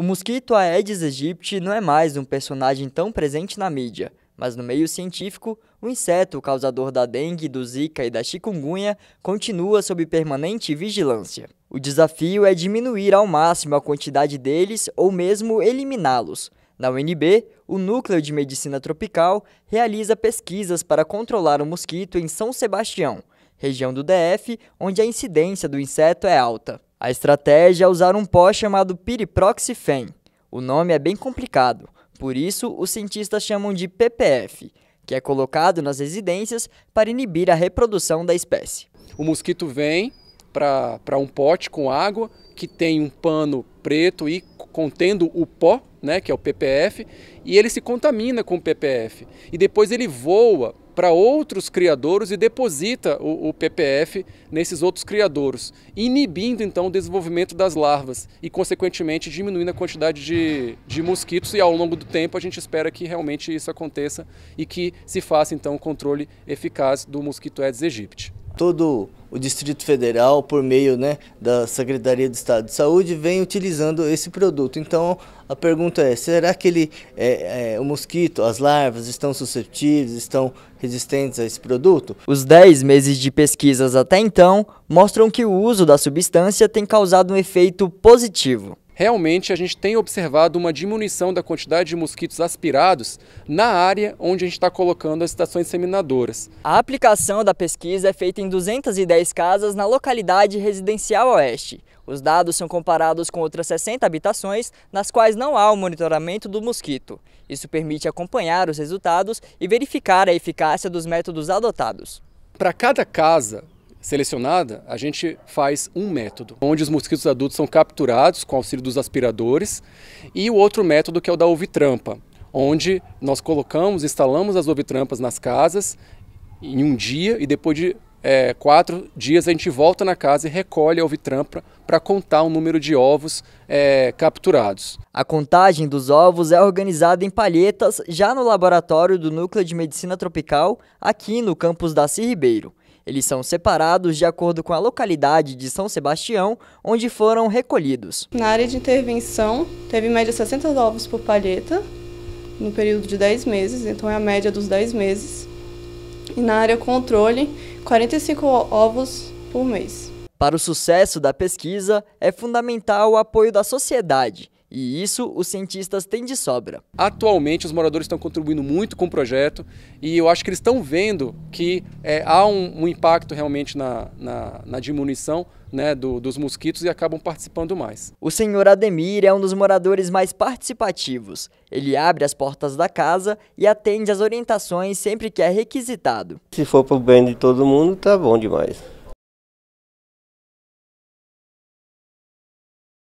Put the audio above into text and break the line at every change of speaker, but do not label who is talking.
O mosquito Aedes aegypti não é mais um personagem tão presente na mídia, mas no meio científico, o inseto causador da dengue, do zika e da chikungunya continua sob permanente vigilância. O desafio é diminuir ao máximo a quantidade deles ou mesmo eliminá-los. Na UNB, o Núcleo de Medicina Tropical realiza pesquisas para controlar o mosquito em São Sebastião, região do DF onde a incidência do inseto é alta. A estratégia é usar um pó chamado piriproxifen. O nome é bem complicado, por isso os cientistas chamam de PPF, que é colocado nas residências para inibir a reprodução da espécie. O mosquito
vem para um pote com água que tem um pano preto e contendo o pó, né, que é o PPF, e ele se contamina com o PPF. E depois ele voa para outros criadores e deposita o, o, PPF nesses outros criadores, inibindo então o desenvolvimento das larvas e, consequentemente, diminuindo a quantidade de, de mosquitos. E ao longo do tempo, a gente espera que realmente isso aconteça e que se faça então o um controle eficaz do mosquito Aedes aegypti todo o Distrito Federal, por meio né, da Secretaria de Estado de Saúde, vem utilizando esse produto.
Então, a pergunta é, será que ele, é, é, o mosquito, as larvas estão suscetíveis, estão resistentes a esse produto? Os 10 meses de pesquisas até então mostram que o uso da substância tem causado um efeito positivo
realmente a gente tem observado uma diminuição da quantidade de mosquitos aspirados na área onde a gente está colocando as estações seminadoras. A aplicação da pesquisa é feita em 210 casas
na localidade residencial oeste. Os dados são comparados com outras 60 habitações nas quais não há o monitoramento do mosquito. Isso permite acompanhar os resultados e
verificar a eficácia dos métodos adotados. Para cada casa, selecionada, a gente faz um método, onde os mosquitos adultos são capturados com auxílio dos aspiradores, e o outro método que é o da ovitrampa, onde nós colocamos, instalamos as ovitrampas nas casas em um dia e depois de é, quatro dias a gente volta na casa e recolhe a ovitrampa para contar o número de ovos é, capturados.
A contagem dos ovos é organizada em palhetas já no laboratório do Núcleo de Medicina Tropical, aqui no campus da Ribeiro. Eles são separados de acordo com a localidade de São Sebastião, onde foram recolhidos.
Na área de intervenção, teve em média 60 ovos por palheta, no período de 10 meses, então é a média dos 10 meses. E na área controle, 45 ovos por mês.
Para o sucesso da pesquisa, é fundamental o apoio da sociedade
e isso os cientistas têm de sobra. Atualmente, os moradores estão contribuindo muito com o projeto e eu acho que eles estão vendo que é, há um, um, impacto realmente na, na, na diminuição né, do, dos mosquitos e acabam participando mais.
O senhor Ademir é um dos moradores mais participativos. Ele abre as portas da casa e atende às orientações sempre que é requisitado.
Se for para o bem de todo mundo, tá bom demais.